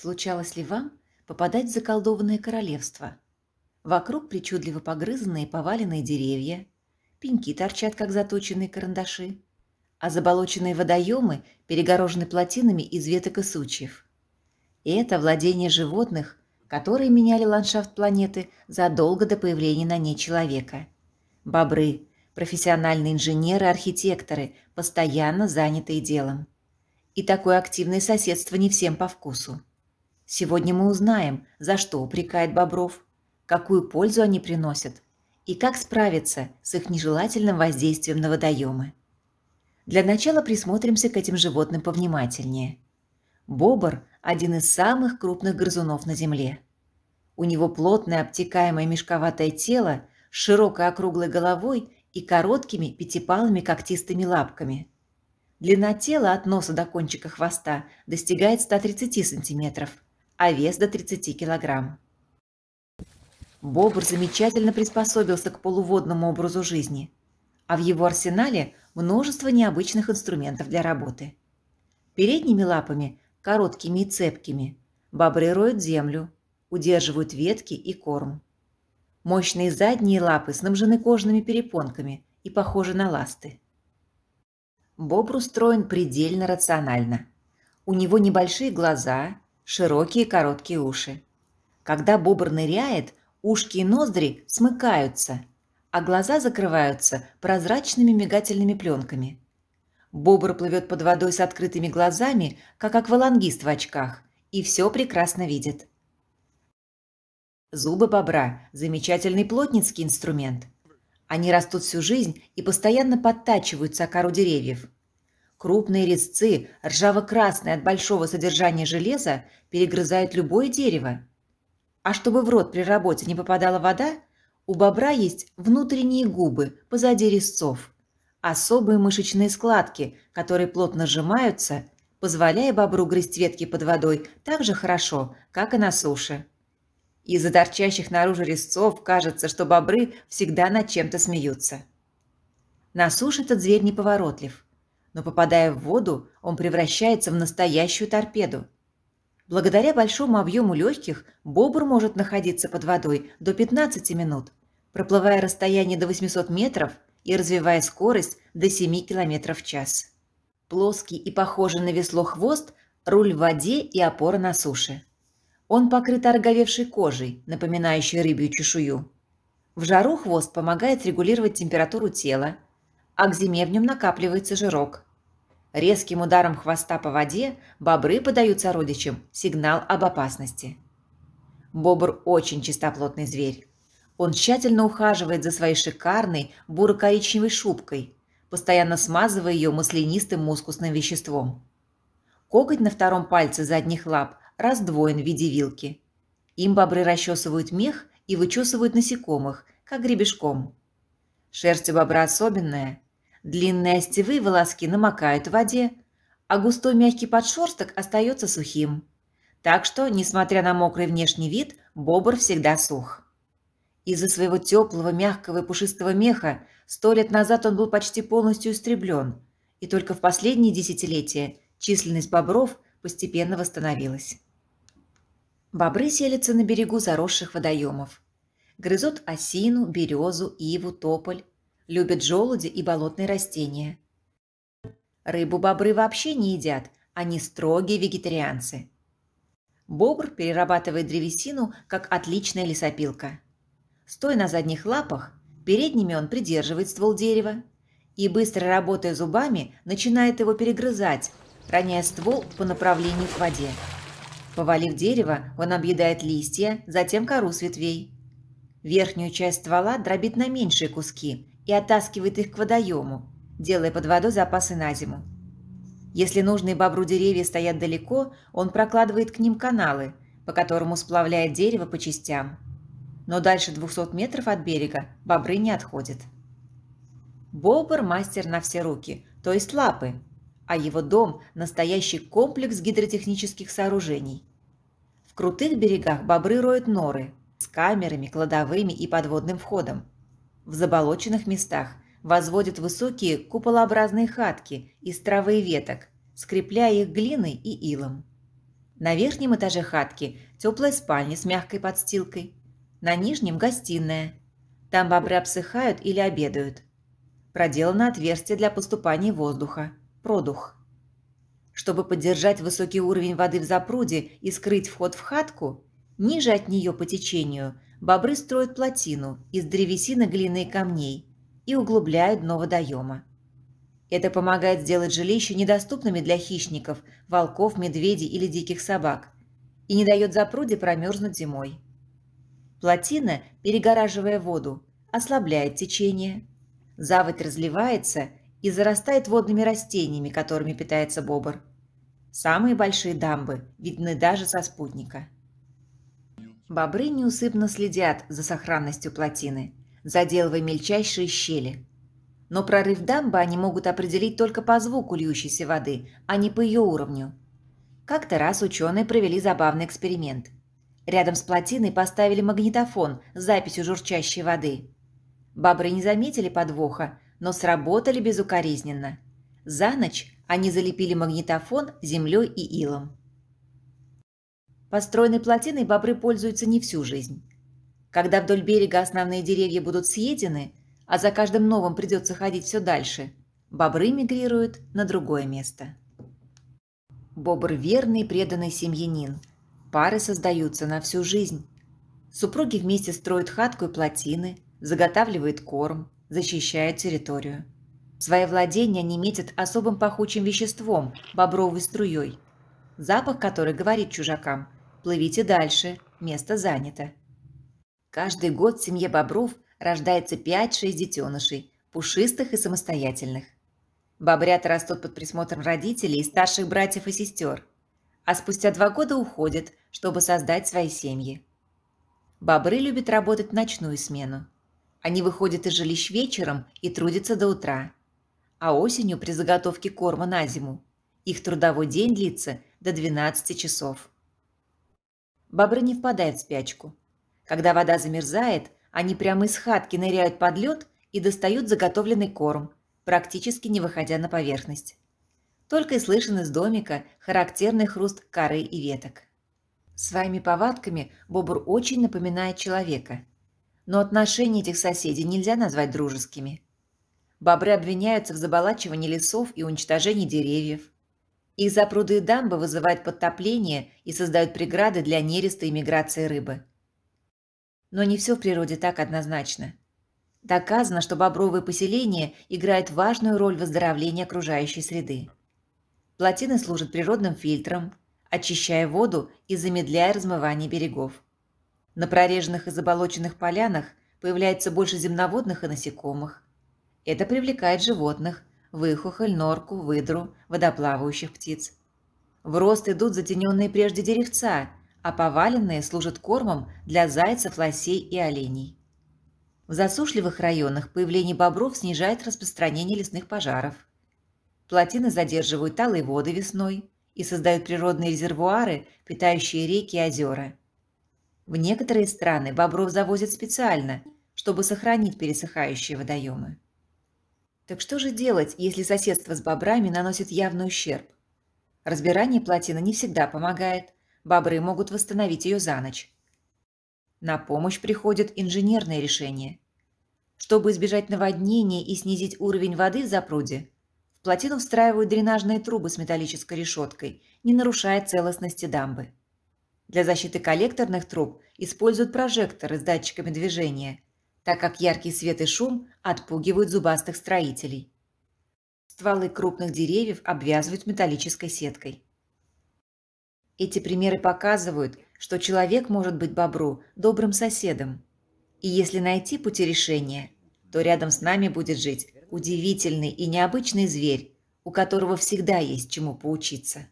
Случалось ли вам попадать в заколдованное королевство? Вокруг причудливо погрызанные поваленные деревья, пеньки торчат, как заточенные карандаши, а заболоченные водоемы перегорожены плотинами из веток и сучьев. И это владение животных, которые меняли ландшафт планеты задолго до появления на ней человека. Бобры, профессиональные инженеры, архитекторы, постоянно занятые делом. И такое активное соседство не всем по вкусу. Сегодня мы узнаем, за что упрекает бобров, какую пользу они приносят и как справиться с их нежелательным воздействием на водоемы. Для начала присмотримся к этим животным повнимательнее. Бобр – один из самых крупных грызунов на Земле. У него плотное обтекаемое мешковатое тело с широкой округлой головой и короткими пятипалыми когтистыми лапками. Длина тела от носа до кончика хвоста достигает 130 сантиметров – а вес до 30 килограмм. Бобр замечательно приспособился к полуводному образу жизни, а в его арсенале множество необычных инструментов для работы. Передними лапами, короткими и цепкими, бобры роют землю, удерживают ветки и корм. Мощные задние лапы снабжены кожными перепонками и похожи на ласты. Бобр устроен предельно рационально. У него небольшие глаза, широкие короткие уши. Когда бобр ныряет, ушки и ноздри смыкаются, а глаза закрываются прозрачными мигательными пленками. Бобр плывет под водой с открытыми глазами, как аквалангист в очках, и все прекрасно видит. Зубы бобра – замечательный плотницкий инструмент. Они растут всю жизнь и постоянно подтачиваются о кору деревьев – Крупные резцы, ржаво-красные от большого содержания железа, перегрызают любое дерево. А чтобы в рот при работе не попадала вода, у бобра есть внутренние губы позади резцов. Особые мышечные складки, которые плотно сжимаются, позволяя бобру грызть ветки под водой так же хорошо, как и на суше. Из-за торчащих наружу резцов кажется, что бобры всегда над чем-то смеются. На суше этот зверь неповоротлив – но попадая в воду, он превращается в настоящую торпеду. Благодаря большому объему легких бобр может находиться под водой до 15 минут, проплывая расстояние до 800 метров и развивая скорость до 7 км в час. Плоский и похожий на весло хвост, руль в воде и опора на суше. Он покрыт ороговевшей кожей, напоминающей рыбью чешую. В жару хвост помогает регулировать температуру тела, а к зиме в нем накапливается жирок. Резким ударом хвоста по воде бобры подают сородичам сигнал об опасности. Бобр очень чистоплотный зверь. Он тщательно ухаживает за своей шикарной буро-коричневой шубкой, постоянно смазывая ее маслянистым мускусным веществом. Коготь на втором пальце задних лап раздвоен в виде вилки. Им бобры расчесывают мех и вычесывают насекомых, как гребешком. Шерсть у бобра особенная, Длинные остевые волоски намокают в воде, а густой мягкий подшерсток остается сухим. Так что, несмотря на мокрый внешний вид, бобр всегда сух. Из-за своего теплого, мягкого и пушистого меха сто лет назад он был почти полностью истреблен, и только в последние десятилетия численность бобров постепенно восстановилась. Бобры селятся на берегу заросших водоемов. Грызут осину, березу, иву, тополь, любят желуди и болотные растения. Рыбу бобры вообще не едят, они строгие вегетарианцы. Бобр перерабатывает древесину, как отличная лесопилка. Стоя на задних лапах, передними он придерживает ствол дерева и, быстро работая зубами, начинает его перегрызать, роняя ствол по направлению к воде. Повалив дерево, он объедает листья, затем кору с ветвей. Верхнюю часть ствола дробит на меньшие куски и оттаскивает их к водоему, делая под водой запасы на зиму. Если нужные бобру деревья стоят далеко, он прокладывает к ним каналы, по которому сплавляет дерево по частям. Но дальше 200 метров от берега бобры не отходят. Бобр – мастер на все руки, то есть лапы, а его дом – настоящий комплекс гидротехнических сооружений. В крутых берегах бобры роют норы с камерами, кладовыми и подводным входом – в заболоченных местах возводят высокие куполообразные хатки из травы и веток, скрепляя их глиной и илом. На верхнем этаже хатки теплая спальня с мягкой подстилкой, на нижнем – гостиная. Там бобры обсыхают или обедают. Проделано отверстие для поступания воздуха – продух. Чтобы поддержать высокий уровень воды в запруде и скрыть вход в хатку, ниже от нее по течению бобры строят плотину из древесины глины и камней и углубляют дно водоема. Это помогает сделать жилища недоступными для хищников, волков, медведей или диких собак и не дает запруде промерзнуть зимой. Плотина, перегораживая воду, ослабляет течение. Заводь разливается и зарастает водными растениями, которыми питается бобр. Самые большие дамбы видны даже со спутника. Бобры неусыпно следят за сохранностью плотины, заделывая мельчайшие щели. Но прорыв дамбы они могут определить только по звуку льющейся воды, а не по ее уровню. Как-то раз ученые провели забавный эксперимент. Рядом с плотиной поставили магнитофон с записью журчащей воды. Бобры не заметили подвоха, но сработали безукоризненно. За ночь они залепили магнитофон землей и илом. Построенной плотиной бобры пользуются не всю жизнь. Когда вдоль берега основные деревья будут съедены, а за каждым новым придется ходить все дальше, бобры мигрируют на другое место. Бобр – верный и преданный семьянин. Пары создаются на всю жизнь. Супруги вместе строят хатку и плотины, заготавливают корм, защищают территорию. Свои владения они метят особым пахучим веществом – бобровой струей, запах которой говорит чужакам плывите дальше, место занято. Каждый год в семье бобров рождается 5-6 детенышей, пушистых и самостоятельных. Бобрята растут под присмотром родителей и старших братьев и сестер, а спустя два года уходят, чтобы создать свои семьи. Бобры любят работать в ночную смену. Они выходят из жилищ вечером и трудятся до утра. А осенью при заготовке корма на зиму их трудовой день длится до 12 часов бобры не впадают в спячку. Когда вода замерзает, они прямо из хатки ныряют под лед и достают заготовленный корм, практически не выходя на поверхность. Только и слышен из домика характерный хруст коры и веток. Своими повадками бобр очень напоминает человека. Но отношения этих соседей нельзя назвать дружескими. Бобры обвиняются в заболачивании лесов и уничтожении деревьев, их запруды и дамбы вызывают подтопление и создают преграды для нереста и миграции рыбы. Но не все в природе так однозначно. Доказано, что бобровые поселения играют важную роль в оздоровлении окружающей среды. Плотины служат природным фильтром, очищая воду и замедляя размывание берегов. На прореженных и заболоченных полянах появляется больше земноводных и насекомых. Это привлекает животных, выхухоль, норку, выдру, водоплавающих птиц. В рост идут затененные прежде деревца, а поваленные служат кормом для зайцев, лосей и оленей. В засушливых районах появление бобров снижает распространение лесных пожаров. Плотины задерживают талые воды весной и создают природные резервуары, питающие реки и озера. В некоторые страны бобров завозят специально, чтобы сохранить пересыхающие водоемы. Так что же делать, если соседство с бобрами наносит явный ущерб? Разбирание плотины не всегда помогает. Бобры могут восстановить ее за ночь. На помощь приходят инженерные решения. Чтобы избежать наводнений и снизить уровень воды в запруде, в плотину встраивают дренажные трубы с металлической решеткой, не нарушая целостности дамбы. Для защиты коллекторных труб используют прожекторы с датчиками движения, так как яркий свет и шум отпугивают зубастых строителей. Стволы крупных деревьев обвязывают металлической сеткой. Эти примеры показывают, что человек может быть бобру добрым соседом. И если найти пути решения, то рядом с нами будет жить удивительный и необычный зверь, у которого всегда есть чему поучиться.